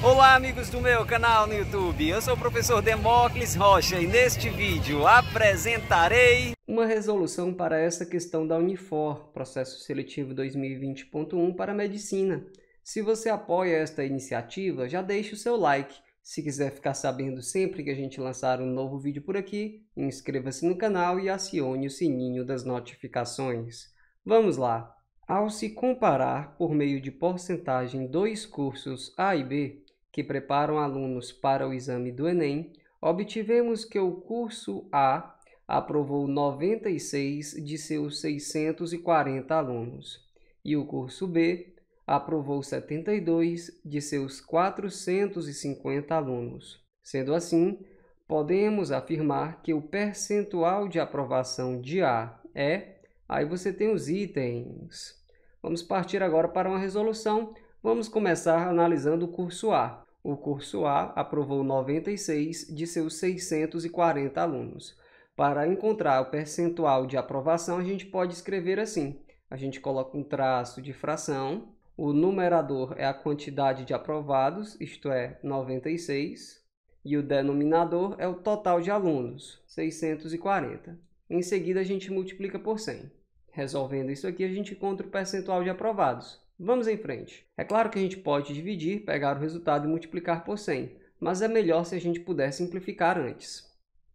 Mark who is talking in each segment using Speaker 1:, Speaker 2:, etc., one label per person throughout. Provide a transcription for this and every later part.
Speaker 1: Olá amigos do meu canal no YouTube, eu sou o professor Demócles Rocha e neste vídeo apresentarei uma resolução para essa questão da Unifor, processo seletivo 2020.1 para medicina. Se você apoia esta iniciativa, já deixe o seu like. Se quiser ficar sabendo sempre que a gente lançar um novo vídeo por aqui, inscreva-se no canal e acione o sininho das notificações. Vamos lá! Ao se comparar por meio de porcentagem dois cursos A e B, que preparam alunos para o exame do Enem, obtivemos que o curso A aprovou 96 de seus 640 alunos e o curso B aprovou 72 de seus 450 alunos. Sendo assim, podemos afirmar que o percentual de aprovação de A é. Aí você tem os itens. Vamos partir agora para uma resolução Vamos começar analisando o curso A. O curso A aprovou 96 de seus 640 alunos. Para encontrar o percentual de aprovação, a gente pode escrever assim. A gente coloca um traço de fração, o numerador é a quantidade de aprovados, isto é, 96, e o denominador é o total de alunos, 640. Em seguida, a gente multiplica por 100. Resolvendo isso aqui, a gente encontra o percentual de aprovados, Vamos em frente. É claro que a gente pode dividir, pegar o resultado e multiplicar por 100, mas é melhor se a gente puder simplificar antes.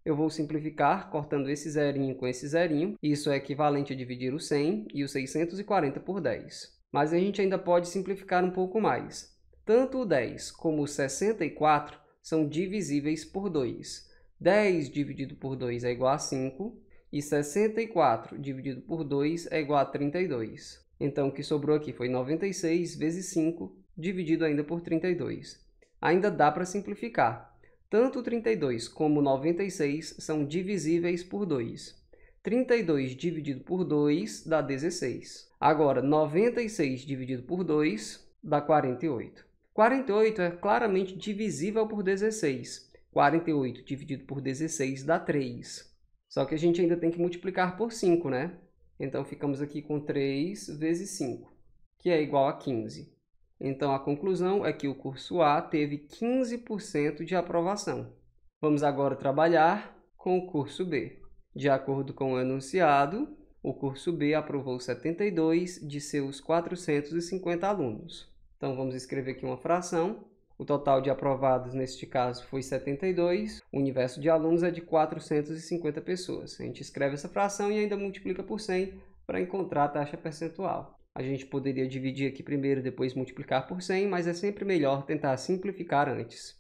Speaker 1: Eu vou simplificar cortando esse zerinho com esse zerinho, isso é equivalente a dividir o 100 e o 640 por 10. Mas a gente ainda pode simplificar um pouco mais. Tanto o 10 como o 64 são divisíveis por 2. 10 dividido por 2 é igual a 5 e 64 dividido por 2 é igual a 32. Então, o que sobrou aqui foi 96 vezes 5, dividido ainda por 32. Ainda dá para simplificar. Tanto 32 como 96 são divisíveis por 2. 32 dividido por 2 dá 16. Agora, 96 dividido por 2 dá 48. 48 é claramente divisível por 16. 48 dividido por 16 dá 3. Só que a gente ainda tem que multiplicar por 5, né? Então, ficamos aqui com 3 vezes 5, que é igual a 15. Então, a conclusão é que o curso A teve 15% de aprovação. Vamos agora trabalhar com o curso B. De acordo com o enunciado, o curso B aprovou 72 de seus 450 alunos. Então, vamos escrever aqui uma fração. O total de aprovados neste caso foi 72, o universo de alunos é de 450 pessoas. A gente escreve essa fração e ainda multiplica por 100 para encontrar a taxa percentual. A gente poderia dividir aqui primeiro e depois multiplicar por 100, mas é sempre melhor tentar simplificar antes.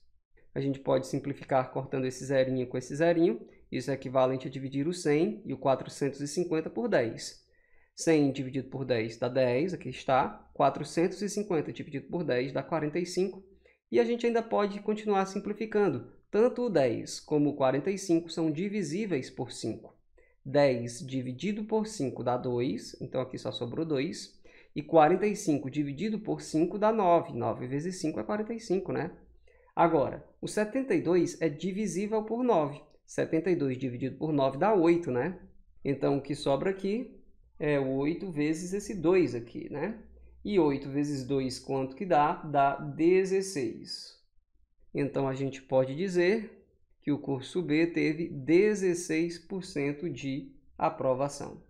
Speaker 1: A gente pode simplificar cortando esse zerinho com esse zerinho, isso é equivalente a dividir o 100 e o 450 por 10. 100 dividido por 10 dá 10, aqui está. 450 dividido por 10 dá 45 e a gente ainda pode continuar simplificando. Tanto o 10 como o 45 são divisíveis por 5. 10 dividido por 5 dá 2, então aqui só sobrou 2. E 45 dividido por 5 dá 9. 9 vezes 5 é 45, né? Agora, o 72 é divisível por 9. 72 dividido por 9 dá 8, né? Então, o que sobra aqui é 8 vezes esse 2 aqui, né? E 8 vezes 2, quanto que dá? Dá 16. Então, a gente pode dizer que o curso B teve 16% de aprovação.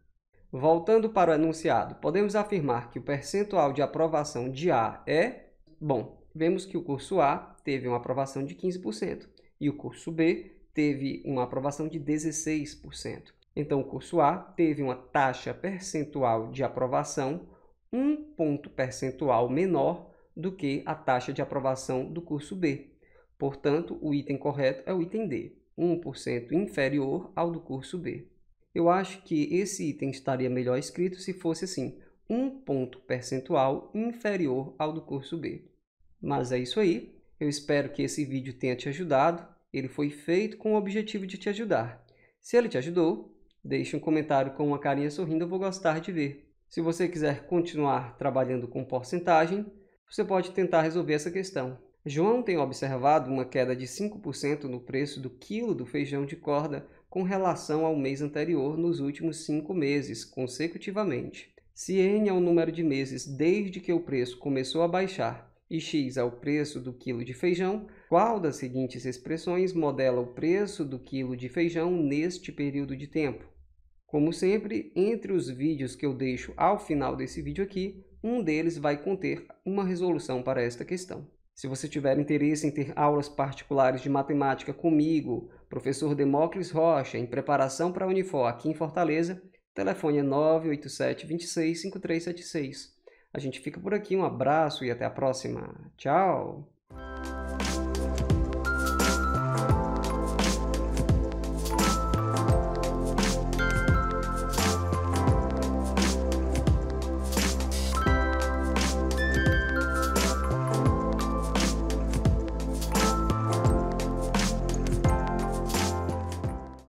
Speaker 1: Voltando para o enunciado, podemos afirmar que o percentual de aprovação de A é... Bom, vemos que o curso A teve uma aprovação de 15% e o curso B teve uma aprovação de 16%. Então, o curso A teve uma taxa percentual de aprovação um ponto percentual menor do que a taxa de aprovação do curso B. Portanto, o item correto é o item D, 1% inferior ao do curso B. Eu acho que esse item estaria melhor escrito se fosse assim, um ponto percentual inferior ao do curso B. Mas é isso aí. Eu espero que esse vídeo tenha te ajudado. Ele foi feito com o objetivo de te ajudar. Se ele te ajudou, deixe um comentário com uma carinha sorrindo, eu vou gostar de ver. Se você quiser continuar trabalhando com porcentagem, você pode tentar resolver essa questão. João tem observado uma queda de 5% no preço do quilo do feijão de corda com relação ao mês anterior nos últimos cinco meses, consecutivamente. Se N é o número de meses desde que o preço começou a baixar e X é o preço do quilo de feijão, qual das seguintes expressões modela o preço do quilo de feijão neste período de tempo? Como sempre, entre os vídeos que eu deixo ao final desse vídeo aqui, um deles vai conter uma resolução para esta questão. Se você tiver interesse em ter aulas particulares de matemática comigo, professor Demócles Rocha, em preparação para a Unifor aqui em Fortaleza, telefone é 987 26 5376. A gente fica por aqui, um abraço e até a próxima. Tchau!